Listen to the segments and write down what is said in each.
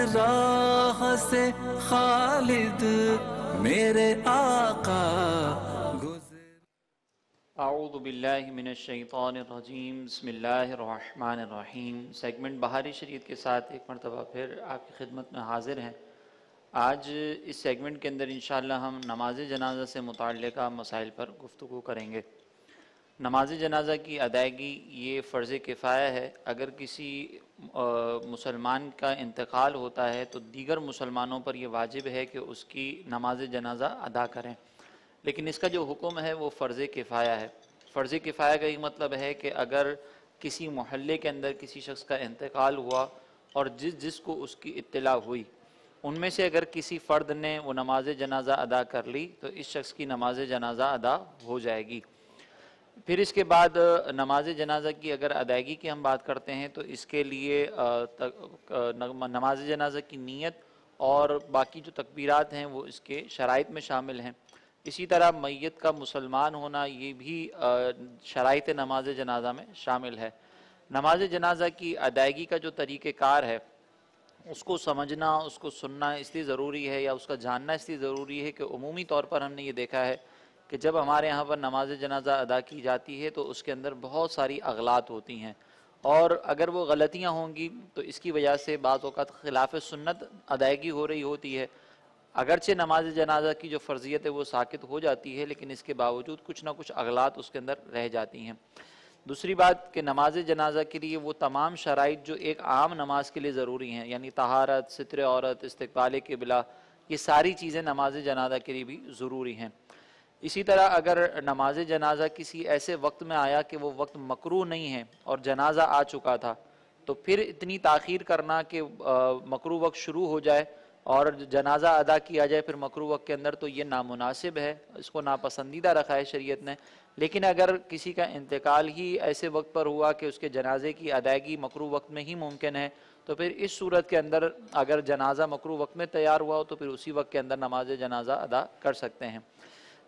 राह से खालिद मेरे आका अऊद बिल्लाशैतानरजीम बसमीम सेगमेंट बहारी शरीयत के साथ एक मरतबा फिर आपकी खिदमत में हाजिर हैं आज इस सेगमेंट के अंदर इंशाल्लाह हम नमाज जनाजा से मुतल मसाइल पर गुफ्तु करेंगे नमाज जनाजा की अदायगी ये फ़र्ज़ किफ़ाया है अगर किसी मुसलमान का इंतकाल होता है तो दीगर मुसलमानों पर यह वाजिब है कि उसकी नमाज जनाजा अदा करें लेकिन इसका जो हुक्म है वो फ़र्ज़ किफ़ाया है फ़र्ज़ किफ़ाया का ये मतलब है कि अगर किसी मोहल्ले के अंदर किसी शख्स का इंतकाल हुआ और जिस जिस को उसकी इत्तला हुई उनमें से अगर किसी फ़र्द ने वो नमाज जनाजा अदा कर ली तो इस शख्स की नमाज जनाजा अदा हो जाएगी फिर इसके बाद नमाज जनाजा की अगर अदायगी की हम बात करते हैं तो इसके लिए नमाज जनाजा की नीयत और बाकी जो तकबीर हैं वो इसके शराइ में शामिल हैं इसी तरह मैत का मुसलमान होना ये भी शराइ नमाज जनाजा में शामिल है नमाज जनाजा की अदायगी का जो तरीक़ार है उसको समझना उसको सुनना इसलिए ज़रूरी है या उसका जानना इसलिए ज़रूरी है कि अमूमी तौर पर हमने ये देखा है कि जब हमारे यहाँ पर नमाज जनाजा अदा की जाती है तो उसके अंदर बहुत सारी अगलात होती हैं और अगर वो गलतियाँ होंगी तो इसकी वजह से बाज़ात खिलाफ सुन्नत अदायगी हो रही होती है अगरचे नमाज जनाजा की जो फ़र्जियत है वो साकित हो जाती है लेकिन इसके बावजूद कुछ ना कुछ अगलात उसके अंदर रह जाती हैं दूसरी बात कि नमाज जनाजा के लिए वो तमाम शराइ जो एक आम नमाज के लिए ज़रूरी हैं यानी तहारत सतर औरत इस्तबाल के बिला ये सारी चीज़ें नमाज जनाजा के लिए भी ज़रूरी हैं इसी तरह अगर नमाज जनाजा किसी ऐसे वक्त में आया कि वो वक्त मकरू नहीं है और जनाजा आ चुका था तो फिर इतनी ताखीर करना कि मकरू वक्त शुरू हो जाए और जनाजा अदा किया जाए फिर मकरू वक्त के अंदर तो ये नामनासिब है इसको नापसंदीदा रखा है शरीयत ने लेकिन अगर किसी का इंतकाल ही ऐसे वक्त पर हुआ कि उसके जनाजे की अदायगी मकरू वक्त में ही मुमकिन है तो फिर इस सूरत के अंदर अगर जनाजा मकरू वक्त में तैयार हुआ हो तो फिर उसी वक्त के अंदर नमाज जनाजा अदा कर सकते हैं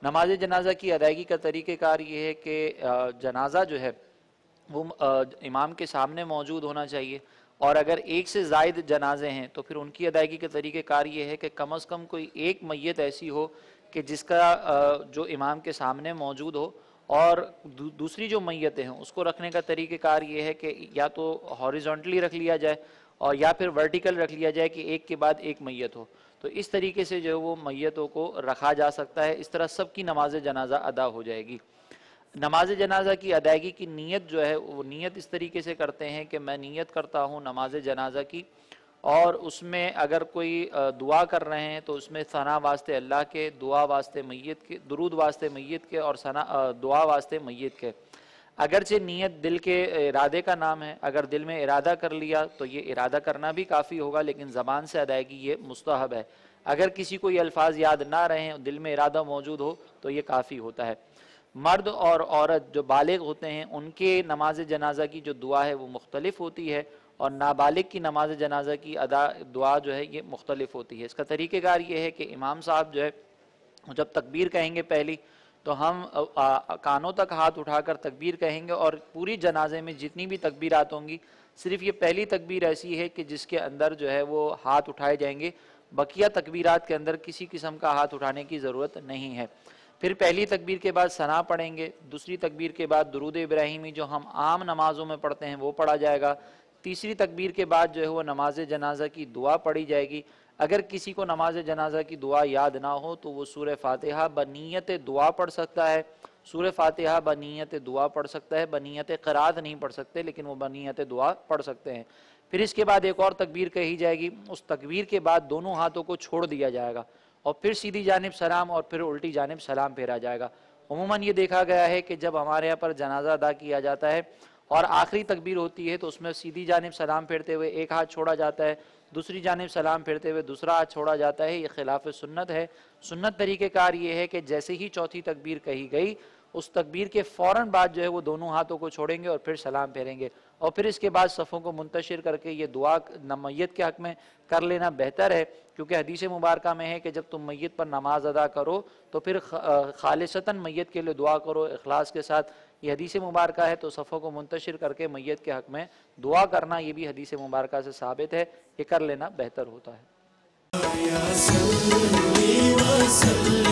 नमाज जनाजा की अदायगी का तरीक़ेकार ये है कि जनाजा जो है वो इमाम के सामने मौजूद होना चाहिए और अगर एक से जायद जनाजे हैं तो फिर उनकी अदायगी का तरीक़ेकार ये है कि कम अज़ कम कोई एक मैत ऐसी हो कि जिसका जो इमाम के सामने मौजूद हो और दू, दूसरी जो मैतें हैं उसको रखने का तरीक़ेकार ये है कि या तो हॉरिजॉन्टली रख लिया जाए और या फिर वर्टिकल रख लिया जाए कि एक के बाद एक मैयत हो तो इस तरीके से जो है वो मैतों को रखा जा सकता है इस तरह सबकी नमाज जनाजा अदा हो जाएगी नमाज जनाजा की अदायगी की नीयत जो है वो नीयत इस तरीके से करते हैं कि मैं नीयत करता हूँ नमाज जनाजा की और उसमें अगर कोई दुआ कर रहे हैं तो उसमें सना वास्ते अल्लाह के दुआ वास्ते मैत के दरूद वास्ते मैत के और सना दुआ वास्ते मैत के अगरचे नीयत दिल के इरादे का नाम है अगर दिल में इरादा कर लिया तो ये इरादा करना भी काफ़ी होगा लेकिन ज़बान से अदायगी ये मुस्तहब है अगर किसी को ये अल्फाज याद ना रहें दिल में इरादा मौजूद हो तो ये काफ़ी होता है मर्द और औरत जो बालिग होते हैं उनके नमाज जनाजा की जो दुआ है वो मुख्तलिफ होती है और नाबालिग की नमाज जनाजा की अदा दुआ जो है ये मुख्तलिफ होती है इसका तरीक़ेकार ये है कि इमाम साहब जो है जब तकबीर कहेंगे पहली तो हम कानों तक हाथ उठाकर तकबीर कहेंगे और पूरी जनाजे में जितनी भी तकबीरात होंगी सिर्फ ये पहली तकबीर ऐसी है कि जिसके अंदर जो है वो हाथ उठाए जाएंगे बकिया तकबीरात के अंदर किसी किस्म का हाथ उठाने की ज़रूरत नहीं है फिर पहली तकबीर के बाद सना पढ़ेंगे दूसरी तकबीर के बाद दरूद इब्राहिमी जो हम आम नमाज़ों में पढ़ते हैं वो पढ़ा जाएगा तीसरी तकबीर के बाद जो है वो नमाज जनाजा की दुआ पढ़ी जाएगी अगर किसी को नमाज जनाजा की दुआ याद ना हो तो वो सूर फातहा बनीयत दुआ पढ़ सकता है सूर फातहा बनीयत दुआ पढ़ सकता है बनीत करात नहीं पढ़ सकते लेकिन वो बनीयत दुआ पढ़ सकते हैं फिर इसके बाद एक और तकबीर कही जाएगी उस तकबीर के बाद दोनों हाथों को छोड़ दिया जाएगा और फिर सीधी जानब सलाम और फिर उल्टी जानब सलाम फेरा जाएगा उमूमा ये देखा गया है कि जब हमारे यहाँ पर जनाजा अदा किया जाता है और आखिरी तकबीर होती है तो उसमें सीधी जानब सलाम फेरते हुए एक हाथ छोड़ा जाता है दूसरी जानब सलाम फिरते हुए दूसरा हाथ छोड़ा जाता है ये खिलाफ सुन्नत है सुन्नत तरीक़ेकार ये है कि जैसे ही चौथी तकबीर कही गई उस तकबीर के फ़ौर बाद जो है वो दोनों हाथों को छोड़ेंगे और फिर सलाम फेरेंगे और फिर इसके बाद सफ़ों को मुंतशिर करके ये दुआ नमैत के हक़ में कर लेना बेहतर है क्योंकि हदीस मुबारक में है कि जब तुम मैत पर नमाज अदा करो तो फिर खालिशता मैत के लिए दुआ करो अखलास के साथ ये हदीस मुबारक है तो सफ़ों को मुंतशिर करके मैत के हक़ में दुआ करना ये भी हदीस मुबारक से साबित है ये कर लेना बेहतर होता है